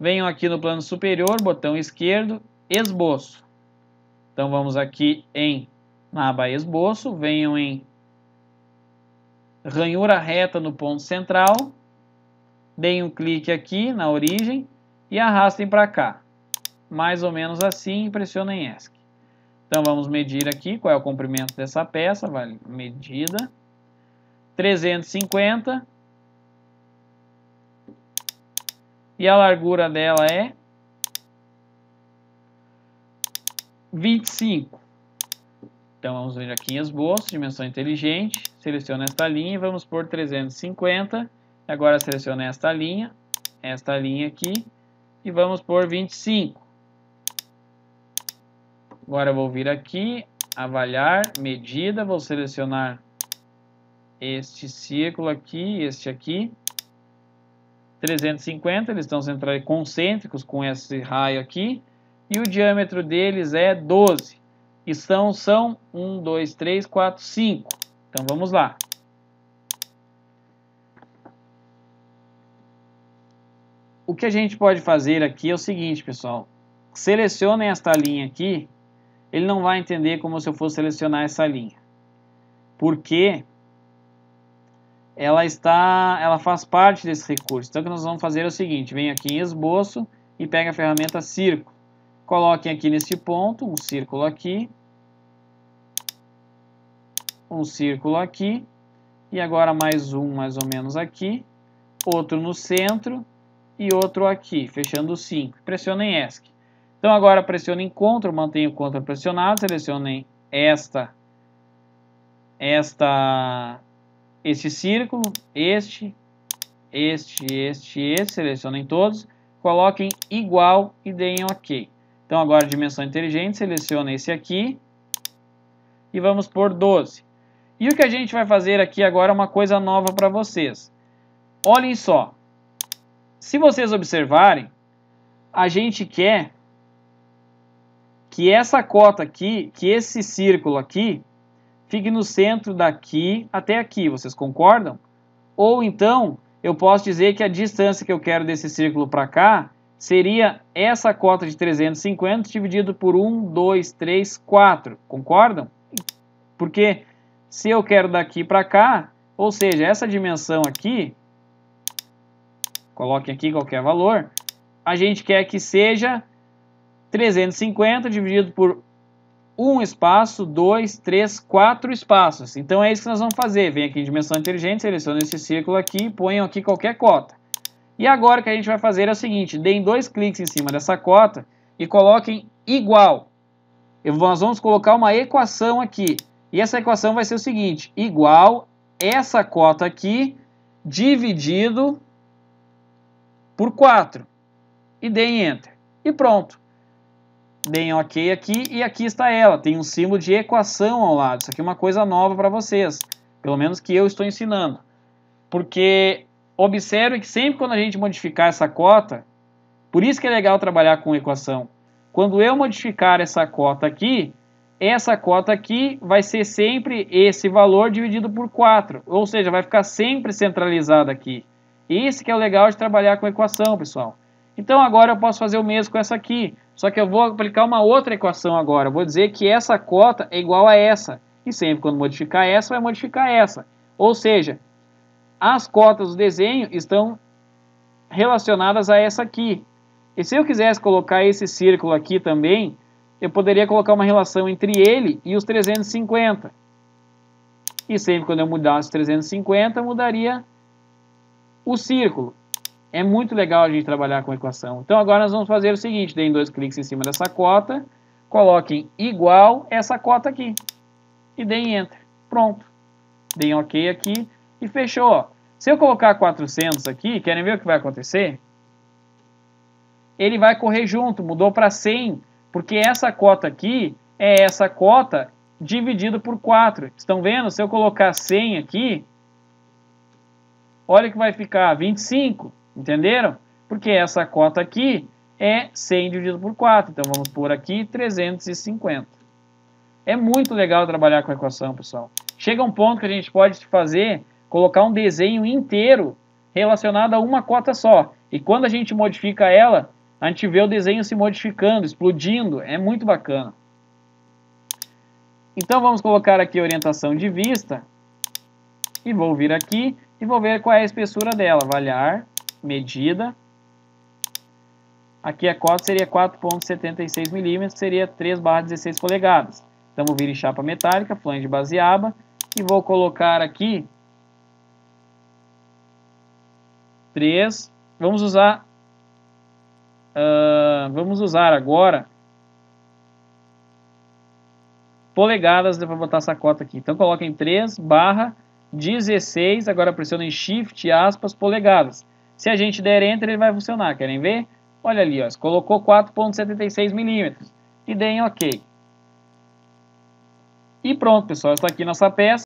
Venham aqui no plano superior, botão esquerdo, esboço. Então vamos aqui em na aba esboço, venham em ranhura reta no ponto central, deem um clique aqui na origem e arrastem para cá. Mais ou menos assim, pressionem ESC. Então vamos medir aqui qual é o comprimento dessa peça, vale medida 350 e a largura dela é 25. Então vamos vir aqui em esboço, dimensão inteligente, seleciona esta linha e vamos por 350. Agora seleciona esta linha, esta linha aqui e vamos por 25. Agora eu vou vir aqui, avaliar, medida, vou selecionar este círculo aqui, este aqui 350, eles estão centrais concêntricos com esse raio aqui, e o diâmetro deles é 12. E são, são 1, 2, 3, 4, 5. Então vamos lá. O que a gente pode fazer aqui é o seguinte, pessoal. Selecionem esta linha aqui, ele não vai entender como se eu fosse selecionar essa linha. Porque ela está, ela faz parte desse recurso. Então, o que nós vamos fazer é o seguinte, vem aqui em esboço e pega a ferramenta círculo. Coloquem aqui nesse ponto, um círculo aqui, um círculo aqui, e agora mais um mais ou menos aqui, outro no centro e outro aqui, fechando o 5. Pressionem ESC. Então agora pressionem CTRL, mantenho o CTRL pressionado, selecionem esta, esta esse círculo, este, este, este este, selecionem todos, coloquem igual e deem OK. Então agora dimensão inteligente, seleciona esse aqui e vamos por 12. E o que a gente vai fazer aqui agora é uma coisa nova para vocês. Olhem só, se vocês observarem, a gente quer que essa cota aqui, que esse círculo aqui, fique no centro daqui até aqui, vocês concordam? Ou então, eu posso dizer que a distância que eu quero desse círculo para cá seria essa cota de 350 dividido por 1, 2, 3, 4, concordam? Porque se eu quero daqui para cá, ou seja, essa dimensão aqui, coloquem aqui qualquer valor, a gente quer que seja 350 dividido por um espaço, dois, três, quatro espaços. Então é isso que nós vamos fazer. Vem aqui em dimensão inteligente, seleciono esse círculo aqui, ponham aqui qualquer cota. E agora o que a gente vai fazer é o seguinte, deem dois cliques em cima dessa cota e coloquem igual. Eu, nós vamos colocar uma equação aqui. E essa equação vai ser o seguinte, igual essa cota aqui dividido por 4. E deem Enter. E pronto. Bem ok aqui, e aqui está ela, tem um símbolo de equação ao lado. Isso aqui é uma coisa nova para vocês, pelo menos que eu estou ensinando. Porque observe que sempre quando a gente modificar essa cota, por isso que é legal trabalhar com equação. Quando eu modificar essa cota aqui, essa cota aqui vai ser sempre esse valor dividido por 4, ou seja, vai ficar sempre centralizada aqui. Esse que é o legal de trabalhar com equação, pessoal. Então agora eu posso fazer o mesmo com essa aqui. Só que eu vou aplicar uma outra equação agora. vou dizer que essa cota é igual a essa. E sempre quando modificar essa, vai modificar essa. Ou seja, as cotas do desenho estão relacionadas a essa aqui. E se eu quisesse colocar esse círculo aqui também, eu poderia colocar uma relação entre ele e os 350. E sempre quando eu mudasse 350, eu mudaria o círculo. É muito legal a gente trabalhar com equação. Então agora nós vamos fazer o seguinte, deem dois cliques em cima dessa cota, coloquem igual essa cota aqui e deem Enter. Pronto. Deem OK aqui e fechou. Se eu colocar 400 aqui, querem ver o que vai acontecer? Ele vai correr junto, mudou para 100, porque essa cota aqui é essa cota dividida por 4. Estão vendo? Se eu colocar 100 aqui, olha que vai ficar 25. Entenderam? Porque essa cota aqui é 100 dividido por 4. Então vamos por aqui 350. É muito legal trabalhar com a equação, pessoal. Chega um ponto que a gente pode fazer, colocar um desenho inteiro relacionado a uma cota só. E quando a gente modifica ela, a gente vê o desenho se modificando, explodindo. É muito bacana. Então vamos colocar aqui a orientação de vista. E vou vir aqui e vou ver qual é a espessura dela. Valhar medida. Aqui a cota seria 4,76 milímetros, seria 3 barra 16 polegadas. Então vou vir em chapa metálica, flange baseaba e vou colocar aqui 3. Vamos usar, uh, vamos usar agora polegadas para botar essa cota aqui. Então coloque em 3 barra 16, agora pressiona em shift, aspas, polegadas. Se a gente der Enter, ele vai funcionar. Querem ver? Olha ali, ó, colocou 4.76 milímetros. E deem OK. E pronto, pessoal. Está aqui é nossa peça.